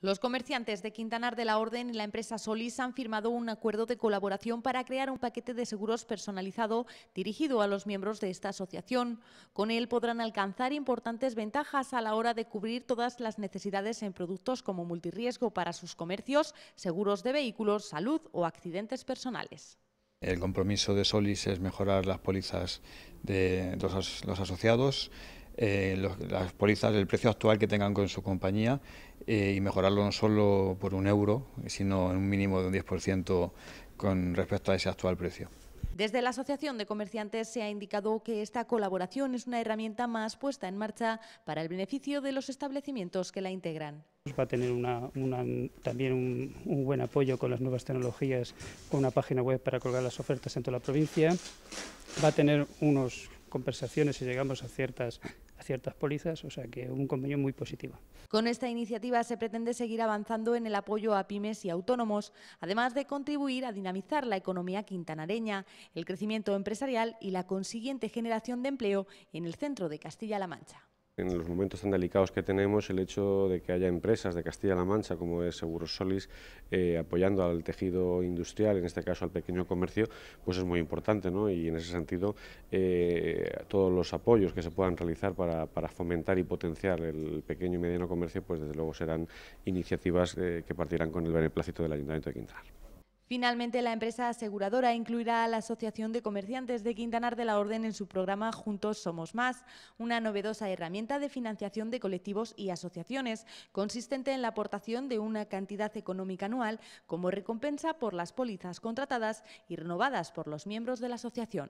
Los comerciantes de Quintanar de la Orden y la empresa Solis han firmado un acuerdo de colaboración para crear un paquete de seguros personalizado dirigido a los miembros de esta asociación. Con él podrán alcanzar importantes ventajas a la hora de cubrir todas las necesidades en productos como multirriesgo para sus comercios, seguros de vehículos, salud o accidentes personales. El compromiso de Solis es mejorar las pólizas de los asociados, eh, las pólizas, el precio actual que tengan con su compañía eh, y mejorarlo no solo por un euro, sino en un mínimo de un 10% con respecto a ese actual precio. Desde la Asociación de Comerciantes se ha indicado que esta colaboración es una herramienta más puesta en marcha para el beneficio de los establecimientos que la integran. Va a tener también un, buen apoyo con las nuevas tecnologías, con una página web para colgar las ofertas en toda la provincia. Va a tener unas conversaciones si llegamos a ciertas a ciertas pólizas, o sea que un convenio muy positivo. Con esta iniciativa se pretende seguir avanzando en el apoyo a pymes y autónomos, además de contribuir a dinamizar la economía quintanareña, el crecimiento empresarial y la consiguiente generación de empleo en el centro de Castilla-La Mancha en los momentos tan delicados que tenemos, el hecho de que haya empresas de Castilla-La Mancha, como es Seguros Solis, eh, apoyando al tejido industrial, en este caso al pequeño comercio, pues es muy importante, ¿no? Y en ese sentido, eh, todos los apoyos que se puedan realizar para, fomentar y potenciar el pequeño y mediano comercio, pues desde luego serán iniciativas eh, que partirán con el beneplácito del Ayuntamiento de Quintana. Finalmente, la empresa aseguradora incluirá a la Asociación de Comerciantes de Quintanar de la Orden en su programa Juntos Somos Más, una novedosa herramienta de financiación de colectivos y asociaciones, consistente en la aportación de una cantidad económica anual como recompensa por las pólizas contratadas y renovadas por los miembros de la asociación.